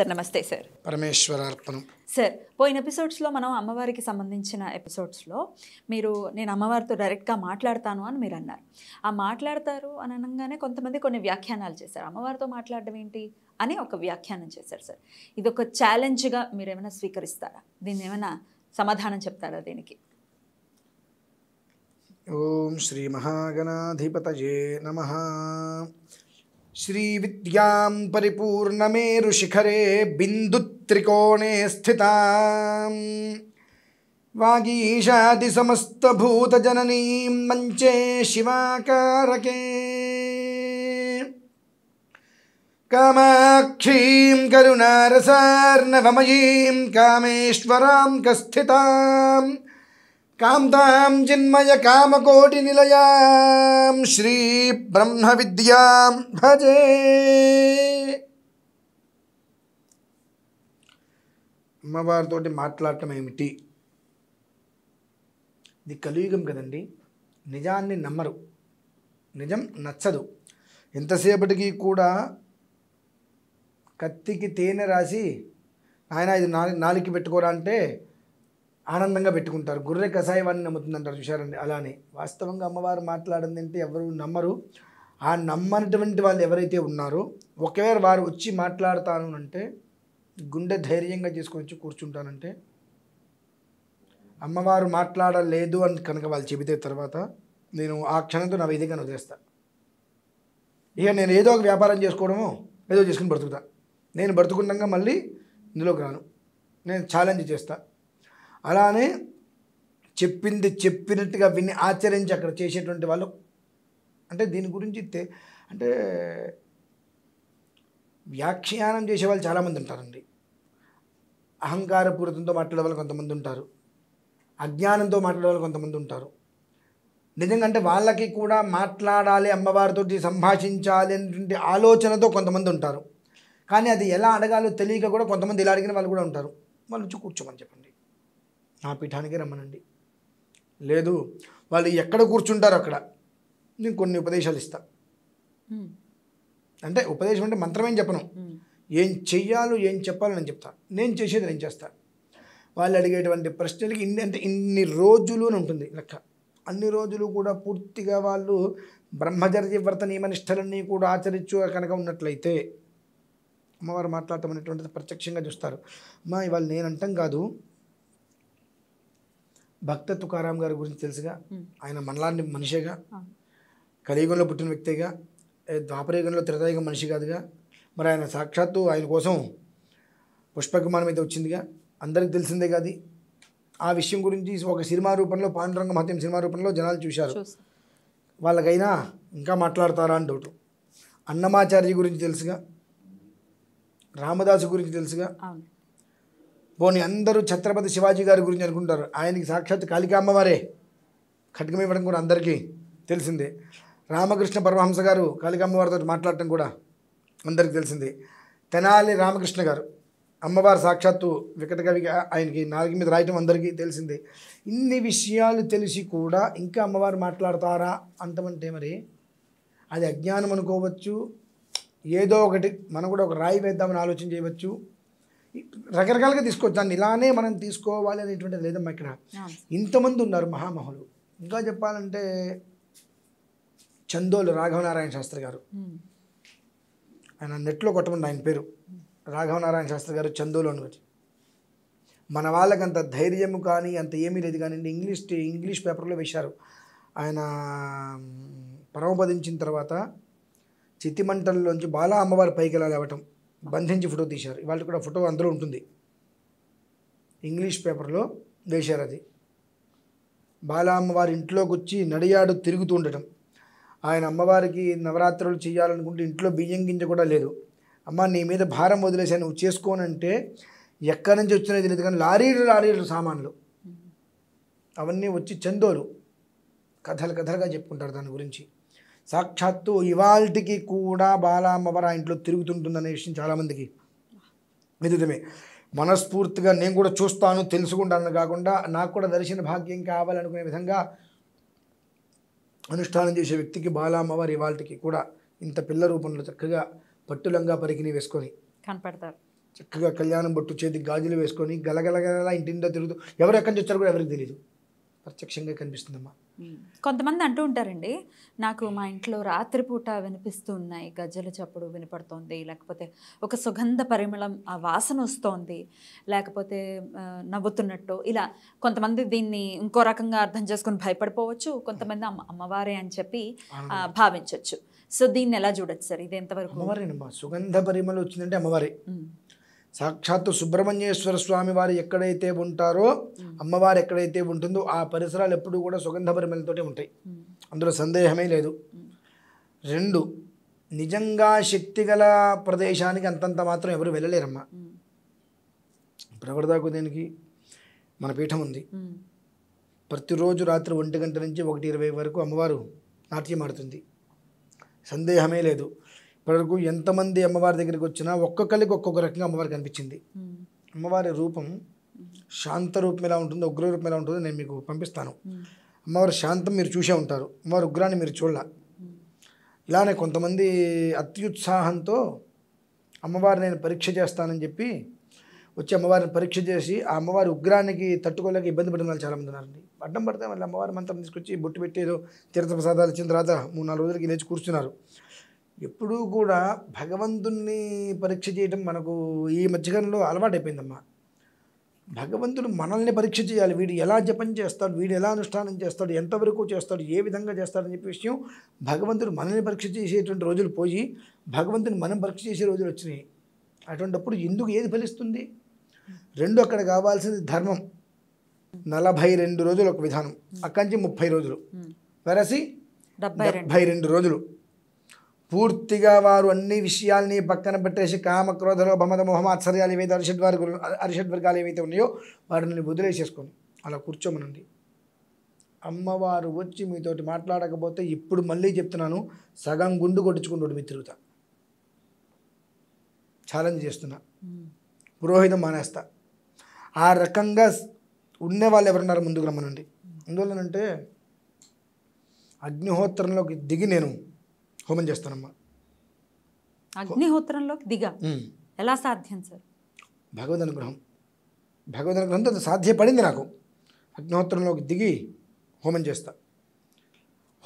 Sir నమస్తే sir పరమేశ్వరార్పణం sir పోయిన ఎపిసోడ్స్లో మనం అమ్మవారికి సంబంధించిన ఎపిసోడ్స్లో మీరు నేను అమ్మవారితో డైరెక్ట్గా మాట్లాడతాను అని మీరు అన్నారు ఆ మాట్లాడతారు అని అనగానే కొంతమంది కొన్ని వ్యాఖ్యానాలు చేశారు అమ్మవారితో మాట్లాడడం ఏంటి అని ఒక వ్యాఖ్యానం చేశారు సార్ ఇది ఒక ఛాలెంజ్గా మీరు ఏమైనా స్వీకరిస్తారా దీన్ని ఏమైనా సమాధానం చెప్తారా దీనికి ఓం శ్రీ మహాగణాధిపతయే నమ श्रीविद्यां परिपूर्णमेरुशिखरे बिन्दुत्रिकोणे स्थिताम् मंचे शिवाकार शिवाकारके कामाक्षीं करुणारसार्णवमयीं कामेश्वरां कस्थिताम् కాంతాం చిన్మయ కామకోటి నిలయాం శ్రీ బ్రహ్మ విద్యాం భజే అమ్మవారితో మాట్లాడటం ఏమిటి ఇది కలియుగం కదండి నిజాన్ని నమ్మరు నిజం నచ్చదు ఎంతసేపటికి కూడా కత్తికి తేనె రాసి ఆయన ఇది నాలుగు నాలుగు పెట్టుకోరా అంటే ఆనందంగా పెట్టుకుంటారు గొర్రె కషాయవాన్ని నమ్ముతుంది అంటారు చూశారండి అలానే వాస్తవంగా అమ్మవారు మాట్లాడింది అంటే ఎవరు నమ్మరు ఆ నమ్మనటువంటి వాళ్ళు ఎవరైతే ఉన్నారో ఒకవేళ వారు వచ్చి మాట్లాడతాను అంటే గుండె ధైర్యంగా చేసుకొని వచ్చి కూర్చుంటానంటే అమ్మవారు మాట్లాడలేదు అని కనుక వాళ్ళు చెబితే తర్వాత నేను ఆ క్షణంతో నా వేదిక వదిలేస్తా ఇక నేను ఏదో ఒక వ్యాపారం చేసుకోవడము ఏదో చేసుకుని బ్రతుకుతా నేను బ్రతుకున్నాక మళ్ళీ ఇందులోకి రాను నేను ఛాలెంజ్ చేస్తాను అలానే చెప్పింది చెప్పినట్టుగా విని ఆచరించి అక్కడ చేసేటువంటి వాళ్ళు అంటే దీని గురించి అంటే వ్యాఖ్యానం చేసేవాళ్ళు చాలామంది ఉంటారండి అహంకారపూరితంతో మాట్లాడే వాళ్ళు కొంతమంది ఉంటారు అజ్ఞానంతో మాట్లాడే వాళ్ళు కొంతమంది ఉంటారు నిజంగా అంటే వాళ్ళకి కూడా మాట్లాడాలి అమ్మవారితో సంభాషించాలి అనేటువంటి ఆలోచనతో కొంతమంది ఉంటారు కానీ అది ఎలా అడగాలో తెలియక కూడా కొంతమంది ఇలా అడిగిన వాళ్ళు కూడా ఉంటారు వాళ్ళు వచ్చి కూర్చోమని చెప్పండి నా పీఠానికి రమ్మనండి లేదు వాళ్ళు ఎక్కడ కూర్చుంటారు అక్కడ నేను కొన్ని ఉపదేశాలు ఇస్తా అంటే ఉపదేశం అంటే మంత్రమేం చెప్పను ఏం చెయ్యాలో ఏం చెప్పాలో నేను చెప్తాను నేను చేసేది నేను చేస్తాను వాళ్ళు అడిగేటువంటి ప్రశ్నలకి ఇన్ని అంటే ఇన్ని రోజులు అని ఉంటుంది లెక్క అన్ని రోజులు కూడా పూర్తిగా వాళ్ళు బ్రహ్మచర్య వ్రత నియమనిష్టలన్నీ కూడా ఆచరించు కనుక ఉన్నట్లయితే అమ్మవారు మాట్లాడటం అనేటువంటిది ప్రత్యక్షంగా చూస్తారు మా ఇవాళ నేనంటాం కాదు భక్త తుకారాం గారి గురించి తెలుసుగా ఆయన మనలాంటి మనిషిగా కలియుగంలో పుట్టిన వ్యక్తిగా ద్వాపరయుగంలో త్రితయుగ మనిషి కాదుగా మరి ఆయన సాక్షాత్తు ఆయన కోసం పుష్పకుమారం అయితే వచ్చిందిగా అందరికి తెలిసిందే కాదు ఆ విషయం గురించి ఒక సినిమా రూపంలో పాండురంగ మహత్యం సినిమా రూపంలో జనాలు చూశారు వాళ్ళకైనా ఇంకా మాట్లాడతారా అని డౌట్ అన్నమాచార్య గురించి తెలుసుగా రామదాసు గురించి తెలుసుగా పోనీ అందరూ ఛత్రపతి శివాజీ గారి గురించి అనుకుంటారు ఆయనకి సాక్షాత్ కాళికా అమ్మవారే ఖడ్గం ఇవ్వడం కూడా అందరికీ తెలిసిందే రామకృష్ణ పరమహంస గారు కాళికా అమ్మవారితో మాట్లాడటం కూడా అందరికీ తెలిసిందే తెనాలి రామకృష్ణ గారు అమ్మవారు సాక్షాత్తు వికట కవిగా ఆయనకి నాలుగు మీద రాయటం అందరికీ తెలిసిందే ఇన్ని విషయాలు తెలిసి కూడా ఇంకా అమ్మవారు మాట్లాడతారా అంటమంటే మరి అది అజ్ఞానం అనుకోవచ్చు ఏదో ఒకటి మనం కూడా ఒక రాయి వేద్దామని ఆలోచన చేయవచ్చు రకరకాలుగా తీసుకోవచ్చు దాన్ని ఇలానే మనం తీసుకోవాలి అనేటువంటిది లేదమ్మా ఇక్కడ ఇంతమంది ఉన్నారు మహామహులు ఇంకా చెప్పాలంటే చందోలు రాఘవనారాయణ శాస్త్రి గారు ఆయన నెట్లో కొట్టమండి ఆయన పేరు రాఘవనారాయణ శాస్త్రి గారు చందోలు అని మన అంత ధైర్యము కానీ అంత ఏమీ లేదు కానీ ఇంగ్లీష్ ఇంగ్లీష్ పేపర్లో వేశారు ఆయన పరమపదించిన తర్వాత చిత్తిమంటల్లోంచి బాలా అమ్మవారి పైకి వెళ్ళాలి అవ్వటం బంధించి ఫోటో తీశారు ఇవాళ కూడా ఫోటో అందులో ఉంటుంది ఇంగ్లీష్ పేపర్లో వేశారు అది బాలమ్మ వారి ఇంట్లోకి వచ్చి నడియాడు తిరుగుతూ ఉండటం ఆయన అమ్మవారికి నవరాత్రులు చేయాలనుకుంటే ఇంట్లో బియ్యం గింజ కూడా లేదు అమ్మ నీ మీద భారం వదిలేసా నువ్వు చేసుకోనంటే ఎక్కడి నుంచి వచ్చినది తెలియదు కానీ లారీలు లారీలు సామాన్లు అవన్నీ వచ్చి చందోలు కథలు కథలుగా చెప్పుకుంటారు దాని గురించి సాక్షాత్తు ఇవాల్టికి కూడా బాలామ్మవారు ఆ ఇంట్లో తిరుగుతుంటుందనే విషయం చాలామందికి నిజమే మనస్ఫూర్తిగా నేను కూడా చూస్తాను తెలుసుకుంటాను కాకుండా నాకు కూడా దర్శన భాగ్యం కావాలనుకునే విధంగా అనుష్ఠానం చేసే వ్యక్తికి బాలామ్మవారి ఇవాళకి కూడా ఇంత పిల్ల రూపంలో చక్కగా పట్టులంగా పరికిని వేసుకొని కనపడతారు చక్కగా కళ్యాణం బొట్టు చేతికి గాజులు వేసుకొని గలగలగల ఇంటింటో తిరుగుతూ ఎవరు ఎక్కడి నుంచి వచ్చారు కూడా ఎవరికి తెలియదు ప్రత్యక్షంగా కనిపిస్తుందమ్మా కొంతమంది అంటూ ఉంటారండి నాకు మా ఇంట్లో రాత్రిపూట వినిపిస్తూ ఉన్నాయి గజ్జల చప్పుడు వినపడుతోంది లేకపోతే ఒక సుగంధ పరిమళం ఆ వాసన వస్తోంది లేకపోతే నవ్వుతున్నట్టు ఇలా కొంతమంది దీన్ని ఇంకో రకంగా అర్థం చేసుకుని భయపడిపోవచ్చు కొంతమంది అమ్మవారే అని చెప్పి భావించవచ్చు సో దీన్ని ఎలా చూడొచ్చు సార్ ఇది ఎంతవరకు సుగంధ పరిమళం వచ్చిందంటే అమ్మవారే సాక్షాత్తు సుబ్రహ్మణ్యేశ్వర స్వామి వారు ఎక్కడైతే ఉంటారో అమ్మవారు ఎక్కడైతే ఉంటుందో ఆ పరిసరాలు ఎప్పుడూ కూడా సుగంధ పరిమళతోటే ఉంటాయి అందులో సందేహమే లేదు రెండు నిజంగా శక్తి గల ప్రదేశానికి అంతంత మాత్రం ఎవరు వెళ్ళలేరమ్మ ప్రవర్దాకు దీనికి మన పీఠం ఉంది ప్రతిరోజు రాత్రి ఒంటి గంట నుంచి ఒకటి ఇరవై వరకు అమ్మవారు నాట్యం ఆడుతుంది సందేహమే లేదు ఇప్పటివరకు ఎంతమంది అమ్మవారి దగ్గరికి వచ్చినా ఒక్కొక్కరికి ఒక్కొక్క రకంగా అమ్మవారి కనిపించింది hmm. అమ్మవారి రూపం శాంత రూపం ఎలా ఉంటుందో ఉగ్ర రూపం ఎలా ఉంటుందో నేను మీకు పంపిస్తాను hmm. అమ్మవారి శాంతం మీరు చూసే ఉంటారు అమ్మవారి ఉగ్రాన్ని మీరు చూడాల hmm. ఇలానే కొంతమంది అత్యుత్సాహంతో అమ్మవారిని నేను పరీక్ష చేస్తానని చెప్పి వచ్చి అమ్మవారిని పరీక్ష చేసి ఆ అమ్మవారి ఉగ్రానికి తట్టుకోలేక ఇబ్బంది పడిన వాళ్ళు చాలామంది ఉన్నారండి అడ్డం పడితే వాళ్ళు అమ్మవారి మంత్రం తీసుకొచ్చి బొట్టు పెట్టి ఏదో తీర్థప్రసాదాలు ఇచ్చిన తర్వాత మూడు నాలుగు రోజులకి లేచి కూర్చున్నారు ఎప్పుడూ కూడా భగవంతుణ్ణి పరీక్ష చేయటం మనకు ఈ మధ్యకాలంలో అలవాటైపోయిందమ్మా భగవంతుడు మనల్ని పరీక్ష చేయాలి వీడు ఎలా జపం చేస్తాడు వీడు ఎలా అనుష్ఠానం చేస్తాడు ఎంతవరకు చేస్తాడు ఏ విధంగా చేస్తాడని చెప్పే విషయం భగవంతుడు మనల్ని పరీక్ష చేసేటువంటి రోజులు పోయి భగవంతుని మనం పరీక్ష చేసే రోజులు వచ్చినాయి అటువంటిప్పుడు ఎందుకు ఏది ఫలిస్తుంది రెండు అక్కడ కావాల్సింది ధర్మం నలభై రెండు రోజులు ఒక విధానం అక్కడి నుంచి ముప్పై రోజులు వెరసి డెబ్బై రెండు రోజులు పూర్తిగా వారు అన్ని విషయాల్ని పక్కన పెట్టేసి కామక్రోధలో భమద మోహమాత్సర్యాలు ఏవైతే అరిషడ్ వర్గాలు అరిషడ్ వర్గాలు ఏవైతే ఉన్నాయో వాటిని వదిలేసేసుకొని అలా కూర్చోమనండి అమ్మవారు వచ్చి మీతోటి మాట్లాడకపోతే ఇప్పుడు మళ్ళీ చెప్తున్నాను సగం గుండు కొట్టించుకుంటాడు మీ తిరుగుతా ఛాలెంజ్ చేస్తున్నా పురోహితం మానేస్తా ఆ రకంగా ఉండే వాళ్ళు ఎవరున్నారు ముందుకు రమ్మనండి ఎందువల్లనంటే అగ్నిహోత్రంలోకి దిగి నేను హోమం చేస్తానమ్మా అగ్నిహోత్రంలోకి దిగా ఎలా సాధ్యం సార్ భగవద్ అనుగ్రహం భగవద్ అనుగ్రహంతో సాధ్యపడింది నాకు అగ్నిహోత్రంలోకి దిగి హోమం చేస్తా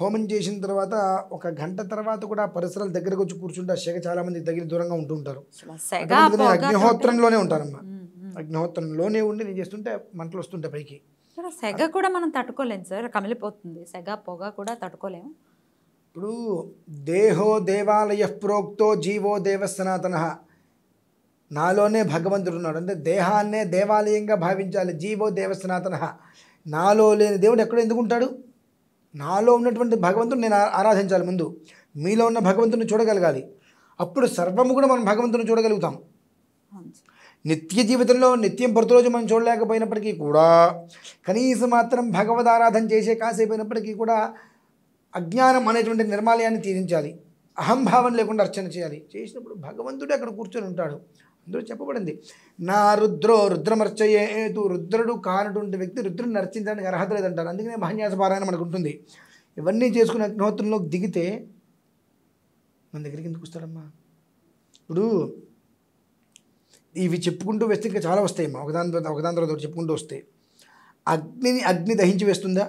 హోమం చేసిన తర్వాత ఒక గంట తర్వాత కూడా పరిసరాల దగ్గరకు వచ్చి కూర్చుంటే శగ చాలా మంది దగ్గర దూరంగా ఉంటూ ఉంటారు అగ్నిహోత్రంలోనే ఉంటానమ్మా అగ్నిహోత్రంలోనే ఉండి నేను చేస్తుంటే మంటలు వస్తుంటే పైకి సెగ కూడా మనం తట్టుకోలేము సార్ కమిలిపోతుంది సెగ పొగ కూడా తట్టుకోలేము ఇప్పుడు దేహో దేవాలయ ప్రోక్తో జీవో సనాతన నాలోనే భగవంతుడు ఉన్నాడు అంటే దేహాన్నే దేవాలయంగా భావించాలి జీవో సనాతన నాలో లేని దేవుడు ఎక్కడ ఎందుకుంటాడు నాలో ఉన్నటువంటి భగవంతుని నేను ఆరాధించాలి ముందు మీలో ఉన్న భగవంతుని చూడగలగాలి అప్పుడు సర్వము కూడా మనం భగవంతుని చూడగలుగుతాం నిత్య జీవితంలో నిత్యం ప్రతిరోజు మనం చూడలేకపోయినప్పటికీ కూడా కనీసం మాత్రం భగవద్ ఆరాధన చేసే కాసేపోయినప్పటికీ కూడా అజ్ఞానం అనేటువంటి నిర్మాలయాన్ని తీరించాలి అహంభావం లేకుండా అర్చన చేయాలి చేసినప్పుడు భగవంతుడే అక్కడ కూర్చొని ఉంటాడు అందులో చెప్పబడింది నా రుద్రో రుద్రమర్చయేతు రుద్రుడు కానటువంటి వ్యక్తి రుద్రుని అర్చించడానికి అర్హత లేదంటారు అందుకనే మహన్యాస పారాయణం మనకు ఉంటుంది ఇవన్నీ చేసుకుని అగ్నిహోత్రంలోకి దిగితే మన దగ్గరికి ఎందుకు వస్తాడమ్మా ఇప్పుడు ఇవి చెప్పుకుంటూ వేస్తే ఇంకా చాలా వస్తాయి ఒకదాని ఒకదాని తర్వాత చెప్పుకుంటూ వస్తాయి అగ్నిని అగ్ని దహించి వేస్తుందా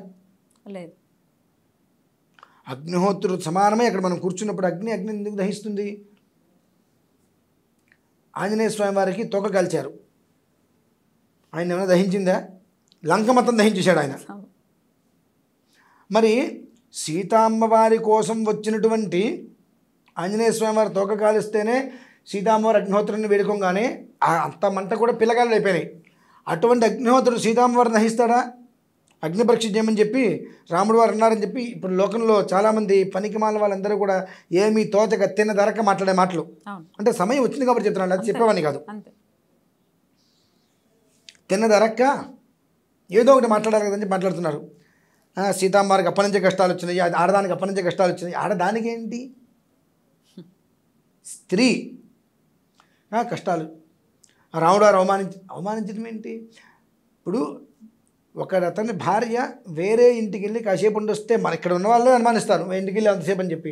లేదు అగ్నిహోత్రుడు సమానమే అక్కడ మనం కూర్చున్నప్పుడు అగ్ని అగ్ని ఎందుకు దహిస్తుంది ఆంజనేయ స్వామి వారికి తొక కలిచారు ఆయన ఏమైనా దహించిందా లంక మొత్తం దహించేశాడు ఆయన మరి సీతామ్మవారి కోసం వచ్చినటువంటి ఆంజనేయ స్వామి వారి తోక కాలిస్తేనే సీతాంబవారి అగ్నిహోత్రుని వేడుకోగానే అంత మంట కూడా పిల్లగాళ్ళు అయిపోయినాయి అటువంటి అగ్నిహోత్రుడు సీతాంబవారిని దహిస్తాడా అగ్నిపరీక్ష చేయమని చెప్పి రాముడు వారు అన్నారని చెప్పి ఇప్పుడు లోకంలో చాలామంది పనికి మాల వాళ్ళందరూ కూడా ఏమి తోచక తిన్న ధరక మాట్లాడే మాటలు అంటే సమయం వచ్చింది కాబట్టి చెప్తున్నాను అది చెప్పేవాడిని కాదు తిన్న ధరక్క ఏదో ఒకటి మాట్లాడాలి కదని మాట్లాడుతున్నారు సీతాంబారికి అప్పటి నుంచే కష్టాలు వచ్చినాయి ఆడదానికి అప్పటి నుంచే కష్టాలు వచ్చినాయి ఆడదానికి ఏంటి స్త్రీ కష్టాలు రాముడు వారు అవమానించి అవమానించడం ఏంటి ఇప్పుడు అతని భార్య వేరే ఇంటికి వెళ్ళి కాసేపు ఉండి వస్తే మన ఇక్కడ ఉన్న వాళ్ళే అనుమానిస్తారు ఇంటికి వెళ్ళి అంతసేపు అని చెప్పి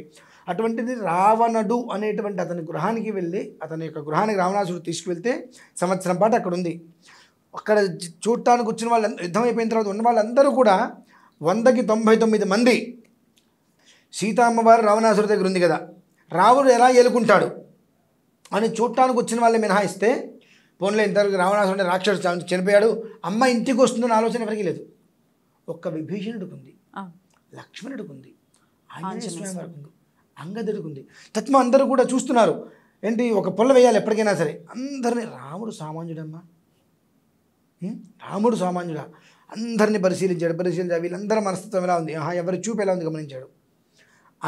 అటువంటిది రావణుడు అనేటువంటి అతని గృహానికి వెళ్ళి అతని యొక్క గృహానికి రావణాసుడు తీసుకువెళ్తే సంవత్సరం పాటు అక్కడ ఉంది అక్కడ చూడటానికి వచ్చిన వాళ్ళు యుద్ధం అయిపోయిన తర్వాత ఉన్న వాళ్ళందరూ కూడా వందకి తొంభై తొమ్మిది మంది సీతామ్మవారు రావణాసురుడి దగ్గర ఉంది కదా రావుడు ఎలా ఏలుకుంటాడు అని చూడటానికి వచ్చిన వాళ్ళని మినహాయిస్తే ఫోన్లో ఇంతవరకు రావణాసు అంటే రాక్షసు చనిపోయాడు అమ్మ ఇంటికి వస్తుందన్న ఆలోచన ఎవరికీ లేదు ఒక్క విభీషణుడికి ఉంది లక్ష్మణుడికి ఉంది ఆంజనేయ అంగదుడికి ఉంది తత్మ అందరూ కూడా చూస్తున్నారు ఏంటి ఒక పొల్ల వేయాలి ఎప్పటికైనా సరే అందరినీ రాముడు సామాన్యుడమ్మా రాముడు సామాన్యుడా అందరినీ పరిశీలించాడు పరిశీలించాడు వీళ్ళందరూ మనస్తత్వం ఎలా ఉంది ఎవరి చూపు ఎలా ఉంది గమనించాడు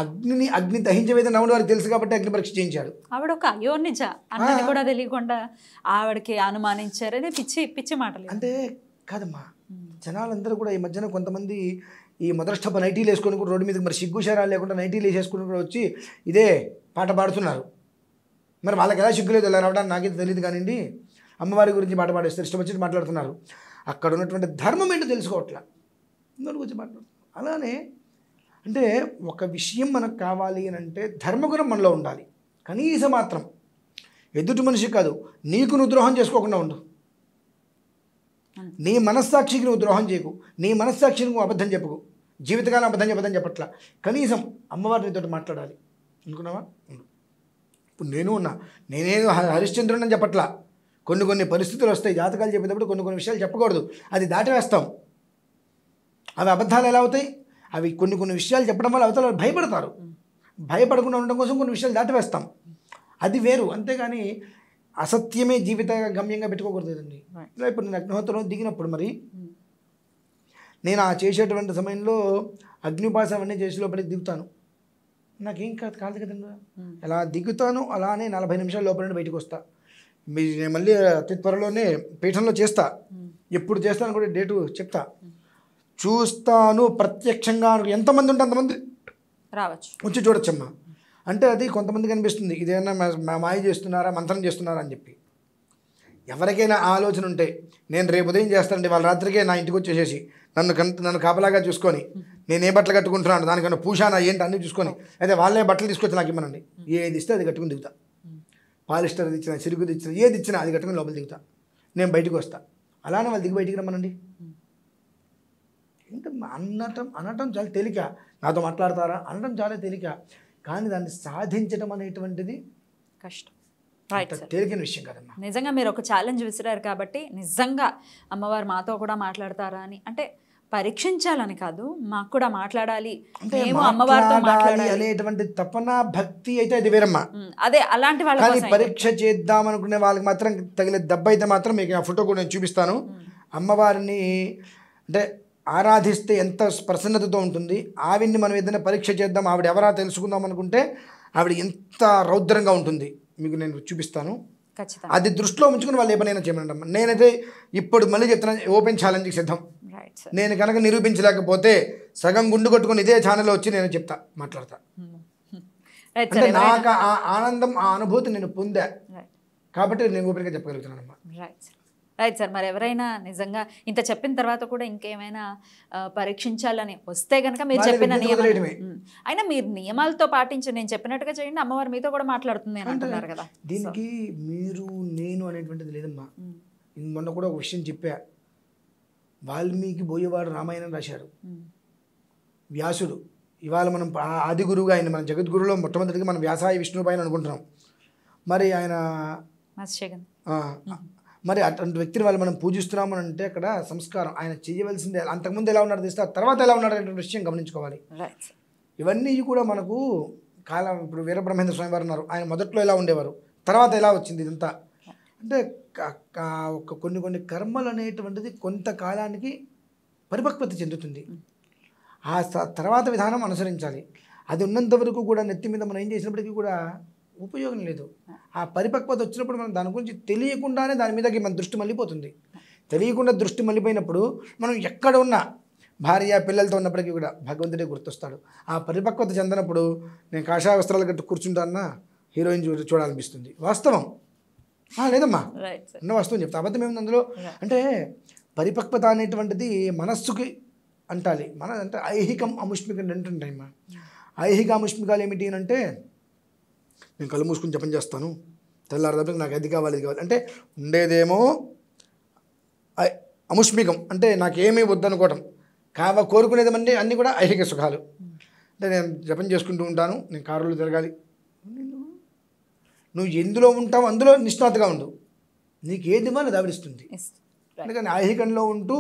అగ్నిని అగ్ని విధంగా రాముడు వారికి తెలుసు కాబట్టి అగ్ని పరీక్ష చేయించాడు ఆవిడ ఒక అయోనిజ అన్నది కూడా తెలియకుండా ఆవిడకి అనుమానించారని పిచ్చి పిచ్చి మాటలు అంటే కాదమ్మా జనాలందరూ కూడా ఈ మధ్యన కొంతమంది ఈ మొదటిష్టప నైటీలు వేసుకొని కూడా రోడ్డు మీద మరి సిగ్గు శరాలు లేకుండా నైటీలు వేసేసుకుని కూడా వచ్చి ఇదే పాట పాడుతున్నారు మరి వాళ్ళకి ఎలా లేదు ఎలా రావడానికి నాకైతే తెలియదు కానివ్వండి అమ్మవారి గురించి పాట పాడేస్తారు ఇష్టం వచ్చి మాట్లాడుతున్నారు అక్కడ ఉన్నటువంటి ధర్మం ఏంటో తెలుసుకోవట్లా ఇందులో గురించి మాట్లాడుతున్నారు అలానే అంటే ఒక విషయం మనకు కావాలి అని అంటే ధర్మగుణం మనలో ఉండాలి కనీసం మాత్రం ఎదుటి మనిషి కాదు నీకు నువ్వు ద్రోహం చేసుకోకుండా ఉండు నీ మనస్సాక్షికి నువ్వు ద్రోహం చేయకు నీ మనస్సాక్షికి నువ్వు అబద్ధం చెప్పకు జీవితకాలం అబద్ధం చెప్పదని చెప్పట్లా కనీసం అమ్మవారి నీతో మాట్లాడాలి అనుకున్నావా ఇప్పుడు నేను ఉన్నా నేనేదో హరిశ్చంద్రుడు అని చెప్పట్లా కొన్ని కొన్ని పరిస్థితులు వస్తాయి జాతకాలు చెప్పేటప్పుడు కొన్ని కొన్ని విషయాలు చెప్పకూడదు అది వేస్తాం అవి అబద్ధాలు ఎలా అవుతాయి అవి కొన్ని కొన్ని విషయాలు చెప్పడం వల్ల అవతల భయపడతారు భయపడకుండా ఉండడం కోసం కొన్ని విషయాలు దాటివేస్తాం అది వేరు అంతేగాని అసత్యమే జీవిత గమ్యంగా పెట్టుకోకూడదు అండి ఇలా ఇప్పుడు నేను అగ్నిహోత్రంలో దిగినప్పుడు మరి hmm. నేను ఆ చేసేటువంటి సమయంలో అగ్నిపాసం అన్నీ చేసి లోపలికి దిగుతాను నాకేం కాదు కాదు కదండి ఎలా hmm. దిగుతాను అలానే నలభై నిమిషాల లోపల నుండి బయటకు వస్తా మీరు మళ్ళీ అతి త్వరలోనే పీఠంలో చేస్తా hmm. ఎప్పుడు చేస్తాను కూడా డేటు చెప్తా చూస్తాను ప్రత్యక్షంగా ఎంతమంది ఉంటే అంతమంది రావచ్చు వచ్చి చూడొచ్చమ్మా అంటే అది కొంతమంది కనిపిస్తుంది ఇదేనా మాయ చేస్తున్నారా మంత్రం చేస్తున్నారా అని చెప్పి ఎవరికైనా ఆలోచన ఉంటే నేను రేపు ఉదయం చేస్తానండి వాళ్ళ రాత్రికే నా ఇంటికి వచ్చేసేసి నన్ను నన్ను కాపలాగా చూసుకొని నేను ఏ బట్టలు కట్టుకుంటున్నాను దానికన్నా పూషానా ఏంటి అన్నీ చూసుకొని అయితే వాళ్ళే బట్టలు తీసుకొచ్చి నాకు ఇమ్మనండి ఏది ఇస్తే అది కట్టుకుని దిగుతా పాలిస్టర్ ఇచ్చినా చిరుకుది ఇచ్చినా ఏది ఇచ్చినా అది కట్టుకుని లోపల దిగుతా నేను బయటకు వస్తా అలానే వాళ్ళు దిగి బయటికి రమ్మనండి అంటే అనటం అనటం చాలా తేలిక నాతో మాట్లాడతారా అనటం చాలా తేలిక కానీ దాన్ని సాధించడం అనేటువంటిది కష్టం తేలికైన విషయం కదమ్మా నిజంగా మీరు ఒక ఛాలెంజ్ విసిరారు కాబట్టి నిజంగా అమ్మవారు మాతో కూడా మాట్లాడతారా అని అంటే పరీక్షించాలని కాదు మాకు కూడా మాట్లాడాలి అమ్మవారితో మాట్లాడాలి అనేటువంటి తపన భక్తి అయితే అది వేరమ్మా అదే అలాంటి వాళ్ళకి పరీక్ష చేద్దాం అనుకునే వాళ్ళకి మాత్రం తగిలే దెబ్బ అయితే మాత్రం మీకు ఆ ఫోటో కూడా నేను చూపిస్తాను అమ్మవారిని అంటే ఆరాధిస్తే ఎంత ప్రసన్నతతో ఉంటుంది ఆవిడ్ని మనం ఏదైనా పరీక్ష చేద్దాం ఆవిడ ఎవరా తెలుసుకుందాం అనుకుంటే ఆవిడ ఎంత రౌద్రంగా ఉంటుంది మీకు నేను చూపిస్తాను అది దృష్టిలో ఉంచుకుని వాళ్ళు ఏమైనా చేయమంటాం నేనైతే ఇప్పుడు మళ్ళీ చెప్తున్నా ఓపెన్ ఛాలెంజ్కి సిద్ధం నేను కనుక నిరూపించలేకపోతే సగం గుండు కొట్టుకుని ఇదే ఛానల్ వచ్చి నేను చెప్తా మాట్లాడతా hmm. అంటే నాకు ఆ ఆనందం ఆ అనుభూతి నేను పొందా కాబట్టి నేను ఓపెన్గా చెప్పగలుగుతున్నాను అమ్మా రైట్ సార్ మరి ఎవరైనా నిజంగా ఇంత చెప్పిన తర్వాత కూడా ఇంకేమైనా పరీక్షించాలని వస్తే కనుక మీరు చెప్పిన నియమాలు అయినా మీరు నియమాలతో పాటించి నేను చెప్పినట్టుగా చేయండి అమ్మవారు మీతో కూడా మాట్లాడుతుంది అని అంటున్నారు కదా దీనికి మీరు నేను అనేటువంటిది లేదమ్మా మొన్న కూడా ఒక విషయం చెప్పా వాల్మీకి బోయేవాడు రామాయణం రాశారు వ్యాసుడు ఇవాళ మనం ఆది గురువుగా ఆయన మన జగద్గురులో మొట్టమొదటిగా మనం వ్యాసాయ విష్ణు పైన అనుకుంటున్నాం మరి ఆయన మరి అటువంటి వ్యక్తిని వాళ్ళు మనం పూజిస్తున్నామని అంటే అక్కడ సంస్కారం ఆయన చేయవలసింది అంతకుముందు ఎలా ఉన్నారో తెలిస్తే తర్వాత ఎలా ఉన్నాడు అనేటువంటి విషయం గమనించుకోవాలి ఇవన్నీ కూడా మనకు కాలం ఇప్పుడు వీరబ్రహ్మేంద్ర స్వామి వారు ఉన్నారు ఆయన మొదట్లో ఎలా ఉండేవారు తర్వాత ఎలా వచ్చింది ఇదంతా అంటే ఒక కొన్ని కొన్ని కర్మలు అనేటువంటిది కొంతకాలానికి పరిపక్వత చెందుతుంది ఆ తర్వాత విధానం అనుసరించాలి అది ఉన్నంత వరకు కూడా నెత్తి మీద మనం ఏం చేసినప్పటికీ కూడా ఉపయోగం లేదు ఆ పరిపక్వత వచ్చినప్పుడు మనం దాని గురించి తెలియకుండానే దాని మీదకి మన దృష్టి మళ్ళీపోతుంది తెలియకుండా దృష్టి మళ్ళీపోయినప్పుడు మనం ఎక్కడ ఉన్నా భార్య పిల్లలతో ఉన్నప్పటికీ కూడా భగవంతుడే గుర్తొస్తాడు ఆ పరిపక్వత చెందినప్పుడు నేను కాషాయ వస్త్రాలు గట్టు కూర్చుంటానా హీరోయిన్ చూ చూడాలనిపిస్తుంది వాస్తవం లేదమ్మా అన్న వాస్తవం చెప్తా అబద్ధం ఏముంది అందులో అంటే పరిపక్వత అనేటువంటిది మనస్సుకి అంటాలి మన అంటే ఐహికం అముష్మికం అంటుంటాయి ఉంటాయమ్మా ఐహిక అముష్మికాలు ఏమిటి అంటే నేను కళ్ళు మూసుకుని జపం చేస్తాను తెల్లారదాపులకు నాకు అది కావాలి ఇది కావాలి అంటే ఉండేదేమో అముష్మికం అంటే నాకేమీ వద్దనుకోవటం కావ కోరుకునేది అండి అన్నీ కూడా ఐహిక సుఖాలు అంటే నేను జపం చేసుకుంటూ ఉంటాను నేను కారులో తిరగాలి నువ్వు ఎందులో ఉంటావు అందులో నిష్ణాతగా ఉండు నీకు ఏది మన దాబిస్తుంది అందుకని ఐహికంలో ఉంటూ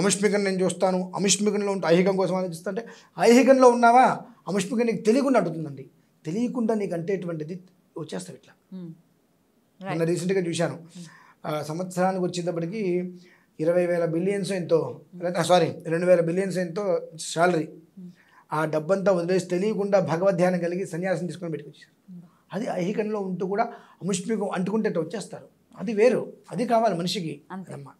అముష్మికం నేను చూస్తాను అముష్మికంలో ఉంటూ ఐహికం కోసం ఆలోచిస్తా అంటే ఐహికంలో ఉన్నావా అముష్మికం నీకు తెలియకుండా అడుగుతుందండి తెలియకుండా నీకు అంటేటువంటిది వచ్చేస్తావు ఇట్లా నిన్న hmm. రీసెంట్గా చూశాను hmm. సంవత్సరానికి వచ్చేటప్పటికి ఇరవై వేల బిలియన్స్ ఎంతో సారీ రెండు వేల బిలియన్స్ ఎంతో శాలరీ hmm. ఆ డబ్బంతా వదిలేసి తెలియకుండా భగవద్ధ్యానం ధ్యానం కలిగి సన్యాసం తీసుకొని పెట్టుకొచ్చారు అది ఐహికంలో ఉంటూ కూడా ముష్మికం అంటుకుంటే వచ్చేస్తారు అది వేరు అది కావాలి మనిషికి అమ్మ